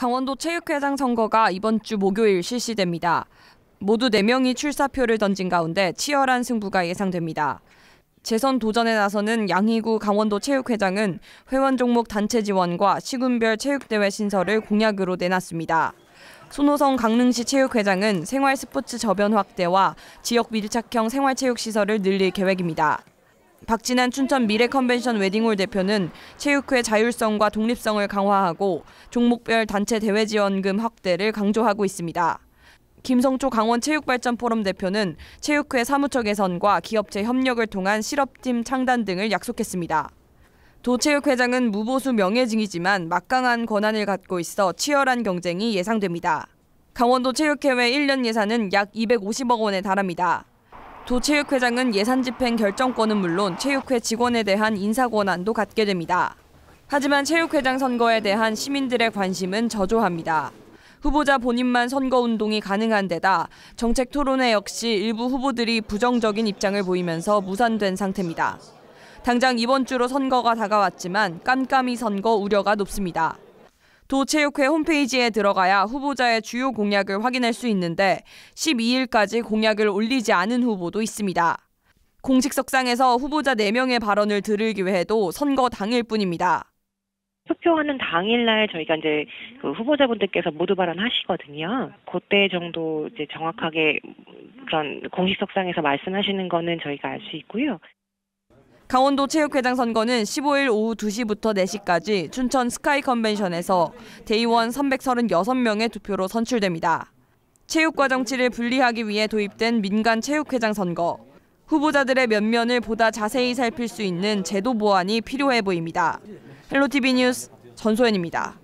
강원도 체육회장 선거가 이번 주 목요일 실시됩니다. 모두 4명이 출사표를 던진 가운데 치열한 승부가 예상됩니다. 재선 도전에 나서는 양희구 강원도 체육회장은 회원 종목 단체 지원과 시군별 체육대회 신설을 공약으로 내놨습니다. 손호성 강릉시 체육회장은 생활스포츠 저변 확대와 지역 밀착형 생활체육시설을 늘릴 계획입니다. 박진한 춘천 미래 컨벤션 웨딩홀 대표는 체육회 자율성과 독립성을 강화하고 종목별 단체 대회 지원금 확대를 강조하고 있습니다. 김성초 강원체육발전포럼 대표는 체육회 사무처 개선과 기업체 협력을 통한 실업팀 창단 등을 약속했습니다. 도체육회장은 무보수 명예징이지만 막강한 권한을 갖고 있어 치열한 경쟁이 예상됩니다. 강원도 체육회회 1년 예산은 약 250억 원에 달합니다. 도체육회장은 예산 집행 결정권은 물론 체육회 직원에 대한 인사 권한도 갖게 됩니다. 하지만 체육회장 선거에 대한 시민들의 관심은 저조합니다. 후보자 본인만 선거운동이 가능한 데다 정책 토론회 역시 일부 후보들이 부정적인 입장을 보이면서 무산된 상태입니다. 당장 이번 주로 선거가 다가왔지만 깜깜이 선거 우려가 높습니다. 도체육회 홈페이지에 들어가야 후보자의 주요 공약을 확인할 수 있는데 12일까지 공약을 올리지 않은 후보도 있습니다. 공식석상에서 후보자 4명의 발언을 들으기위해도 선거 당일 뿐입니다. 투표하는 당일날 저희가 이제 그 후보자분들께서 모두 발언하시거든요. 그때 정도 이제 정확하게 그런 공식석상에서 말씀하시는 거는 저희가 알 수 있고요. 강원도 체육회장 선거는 15일 오후 2시부터 4시까지 춘천 스카이 컨벤션에서 대의원 336명의 투표로 선출됩니다. 체육과 정치를 분리하기 위해 도입된 민간 체육회장 선거. 후보자들의 면면을 보다 자세히 살필 수 있는 제도 보완이 필요해 보입니다. 헬로티비 뉴스 전소연입니다.